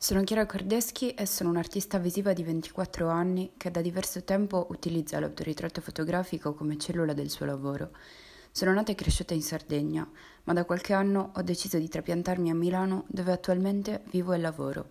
Sono Chiara Cordeschi e sono un'artista visiva di 24 anni che da diverso tempo utilizza l'autoritratto fotografico come cellula del suo lavoro. Sono nata e cresciuta in Sardegna, ma da qualche anno ho deciso di trapiantarmi a Milano dove attualmente vivo e lavoro.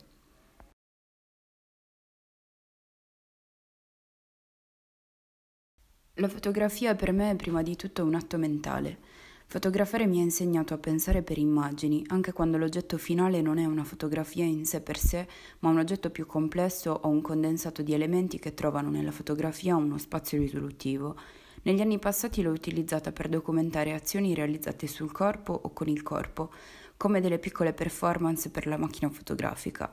La fotografia per me è prima di tutto un atto mentale. Fotografare mi ha insegnato a pensare per immagini, anche quando l'oggetto finale non è una fotografia in sé per sé, ma un oggetto più complesso o un condensato di elementi che trovano nella fotografia uno spazio risolutivo. Negli anni passati l'ho utilizzata per documentare azioni realizzate sul corpo o con il corpo, come delle piccole performance per la macchina fotografica.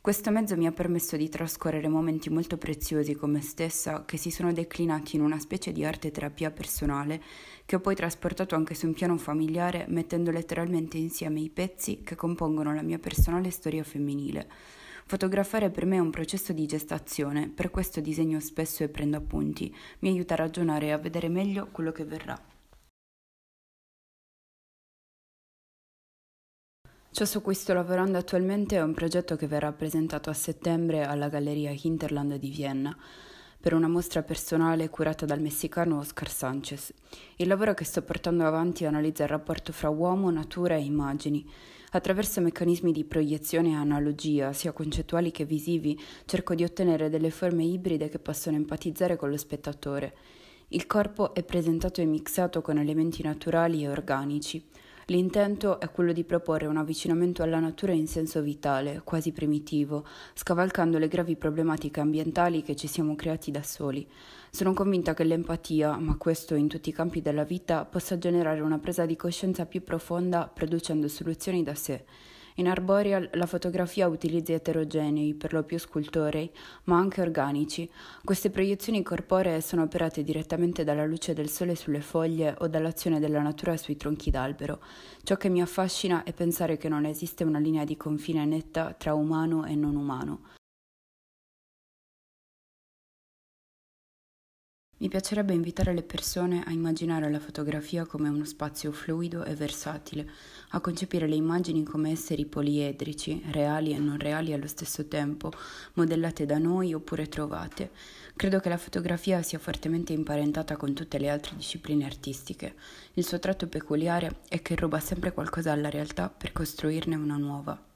Questo mezzo mi ha permesso di trascorrere momenti molto preziosi con me stessa che si sono declinati in una specie di arte terapia personale che ho poi trasportato anche su un piano familiare mettendo letteralmente insieme i pezzi che compongono la mia personale storia femminile. Fotografare per me è un processo di gestazione, per questo disegno spesso e prendo appunti, mi aiuta a ragionare e a vedere meglio quello che verrà. Ciò su cui sto lavorando attualmente è un progetto che verrà presentato a settembre alla Galleria Hinterland di Vienna per una mostra personale curata dal messicano Oscar Sanchez. Il lavoro che sto portando avanti analizza il rapporto fra uomo, natura e immagini. Attraverso meccanismi di proiezione e analogia, sia concettuali che visivi, cerco di ottenere delle forme ibride che possono empatizzare con lo spettatore. Il corpo è presentato e mixato con elementi naturali e organici. L'intento è quello di proporre un avvicinamento alla natura in senso vitale, quasi primitivo, scavalcando le gravi problematiche ambientali che ci siamo creati da soli. Sono convinta che l'empatia, ma questo in tutti i campi della vita, possa generare una presa di coscienza più profonda producendo soluzioni da sé. In arboreal la fotografia ha utilizzi eterogenei, per lo più scultorei, ma anche organici. Queste proiezioni corporee sono operate direttamente dalla luce del sole sulle foglie o dall'azione della natura sui tronchi d'albero. Ciò che mi affascina è pensare che non esiste una linea di confine netta tra umano e non umano. Mi piacerebbe invitare le persone a immaginare la fotografia come uno spazio fluido e versatile, a concepire le immagini come esseri poliedrici, reali e non reali allo stesso tempo, modellate da noi oppure trovate. Credo che la fotografia sia fortemente imparentata con tutte le altre discipline artistiche. Il suo tratto peculiare è che ruba sempre qualcosa alla realtà per costruirne una nuova.